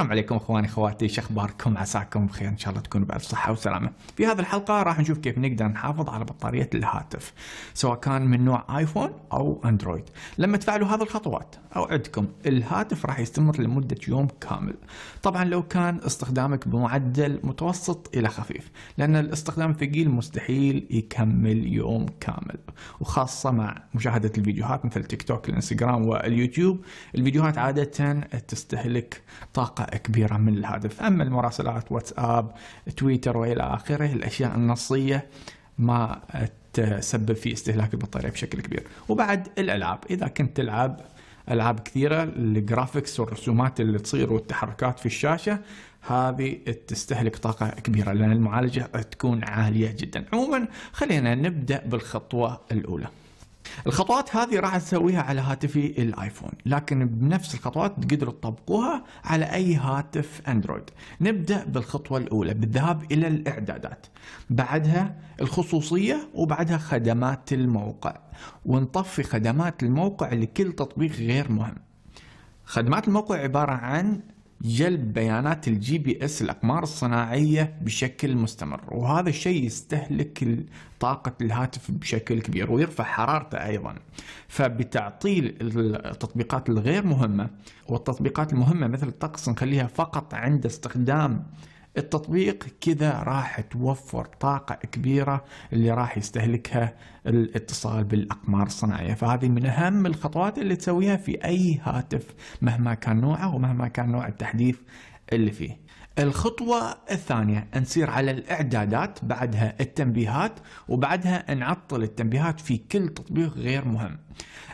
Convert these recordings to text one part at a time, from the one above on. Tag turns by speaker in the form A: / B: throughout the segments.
A: السلام عليكم اخواني اخواتي شخباركم عساكم بخير ان شاء الله تكونوا بألف صحة وسلامة في هذه الحلقة راح نشوف كيف نقدر نحافظ على بطارية الهاتف سواء كان من نوع ايفون او اندرويد لما تفعلوا هذه الخطوات اوعدكم الهاتف راح يستمر لمدة يوم كامل طبعا لو كان استخدامك بمعدل متوسط الى خفيف لان الاستخدام الثقيل مستحيل يكمل يوم كامل وخاصة مع مشاهدة الفيديوهات مثل تيك توك الانستغرام واليوتيوب الفيديوهات عادة تستهلك طاقة كبيرة من الهاتف أما المراسلات واتساب تويتر وإلى آخره الأشياء النصية ما تسبب في استهلاك البطارية بشكل كبير وبعد الألعاب إذا كنت تلعب العاب كثيره الجرافيكس والرسومات اللي تصير والتحركات في الشاشه هذه تستهلك طاقه كبيره لان المعالجه تكون عاليه جدا عموما خلينا نبدا بالخطوه الاولى الخطوات هذه راح تسويها على هاتفي الايفون لكن بنفس الخطوات تقدروا تطبقوها على اي هاتف اندرويد نبدا بالخطوه الاولى بالذهاب الى الاعدادات بعدها الخصوصيه وبعدها خدمات الموقع ونطفي خدمات الموقع لكل تطبيق غير مهم خدمات الموقع عباره عن جلب بيانات الجي بي اس الاقمار الصناعيه بشكل مستمر وهذا الشيء يستهلك طاقه الهاتف بشكل كبير ويرفع حرارته ايضا فبتعطيل التطبيقات الغير مهمه والتطبيقات المهمه مثل الطقس نخليها فقط عند استخدام التطبيق كذا راح توفر طاقة كبيرة اللي راح يستهلكها الاتصال بالأقمار الصناعية فهذه من أهم الخطوات اللي تسويها في أي هاتف مهما كان نوعه ومهما كان نوع التحديث اللي فيه الخطوة الثانية نصير على الإعدادات بعدها التنبيهات وبعدها نعطل التنبيهات في كل تطبيق غير مهم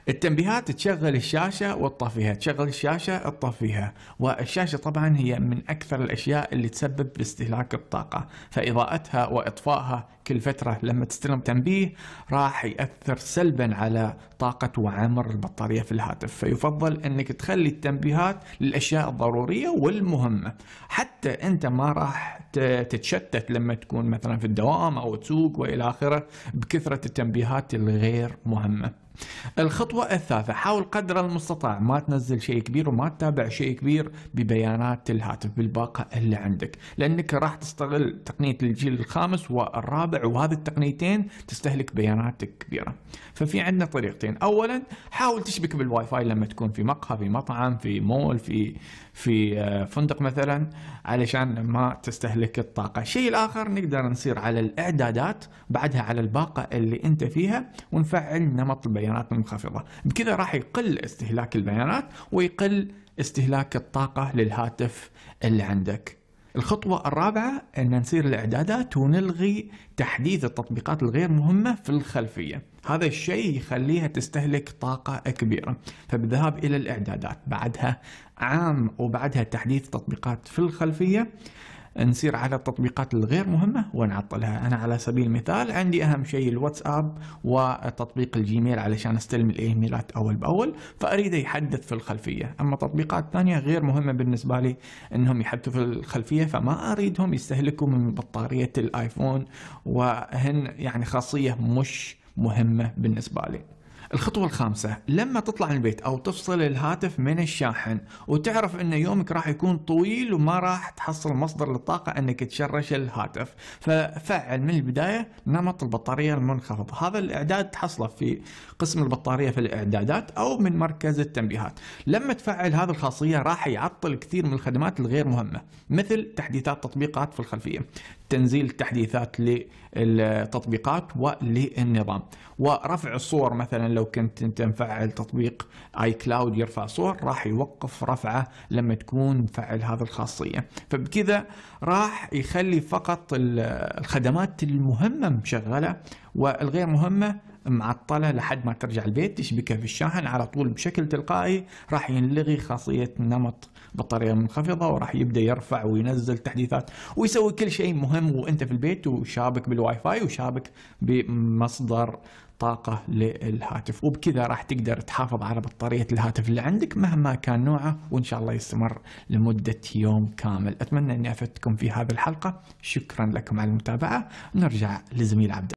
A: التنبيهات تشغل الشاشة وتطفيها تشغل الشاشة تطفيها والشاشة طبعا هي من أكثر الأشياء اللي تسبب باستهلاك الطاقة فإضاءتها وإطفائها كل فترة لما تستلم تنبيه راح يأثر سلبا على طاقة وعمر البطارية في الهاتف فيفضل أنك تخلي التنبيهات للأشياء الضرورية والمهمة حتى انت ما راح تتشتت لما تكون مثلا في الدوام او تسوق والى اخره بكثره التنبيهات الغير مهمه الخطوة الثالثة حاول قدر المستطاع ما تنزل شيء كبير وما تتابع شيء كبير ببيانات الهاتف بالباقة اللي عندك لأنك راح تستغل تقنية الجيل الخامس والرابع وهذه التقنيتين تستهلك بياناتك كبيرة ففي عندنا طريقتين أولا حاول تشبك بالواي فاي لما تكون في مقهى في مطعم في مول في في آه، فندق مثلا علشان ما تستهلك الطاقة الشيء الآخر نقدر نصير على الإعدادات بعدها على الباقة اللي أنت فيها ونفعل نمط البيانات البيانات المنخفضة بكذا راح يقل استهلاك البيانات ويقل استهلاك الطاقة للهاتف اللي عندك الخطوة الرابعة أن نسير الإعدادات ونلغي تحديث التطبيقات الغير مهمة في الخلفية هذا الشيء يخليها تستهلك طاقة كبيرة فبالذهاب إلى الإعدادات بعدها عام وبعدها تحديث تطبيقات في الخلفية نسير على التطبيقات الغير مهمة ونعطلها أنا على سبيل المثال عندي أهم شيء الواتساب وتطبيق الجيميل علشان استلم الإيميلات أول بأول فأريده يحدث في الخلفية أما تطبيقات ثانية غير مهمة بالنسبة لي أنهم يحدثوا في الخلفية فما أريدهم يستهلكوا من بطارية الآيفون وهن يعني خاصية مش مهمة بالنسبة لي الخطوة الخامسة لما تطلع من البيت أو تفصل الهاتف من الشاحن وتعرف أن يومك راح يكون طويل وما راح تحصل مصدر للطاقة أنك تشرش الهاتف ففعل من البداية نمط البطارية المنخفض هذا الإعداد تحصله في قسم البطارية في الإعدادات أو من مركز التنبيهات لما تفعل هذه الخاصية راح يعطل كثير من الخدمات الغير مهمة مثل تحديثات تطبيقات في الخلفية تنزيل تحديثات للتطبيقات وللنظام ورفع الصور مثلا لو كنت انت مفعل تطبيق اي كلاود يرفع صور راح يوقف رفعه لما تكون مفعل هذه الخاصيه فبكذا راح يخلي فقط الخدمات المهمه مشغله والغير مهمه معطلة لحد ما ترجع البيت تشبكها في الشاحن على طول بشكل تلقائي راح ينلغي خاصية نمط بطارية منخفضة وراح يبدأ يرفع وينزل تحديثات ويسوي كل شيء مهم وانت في البيت وشابك بالواي فاي وشابك بمصدر طاقة للهاتف وبكذا راح تقدر تحافظ على بطارية الهاتف اللي عندك مهما كان نوعه وإن شاء الله يستمر لمدة يوم كامل أتمنى أني أفدتكم في هذه الحلقة شكرا لكم على المتابعة نرجع لزميل عبد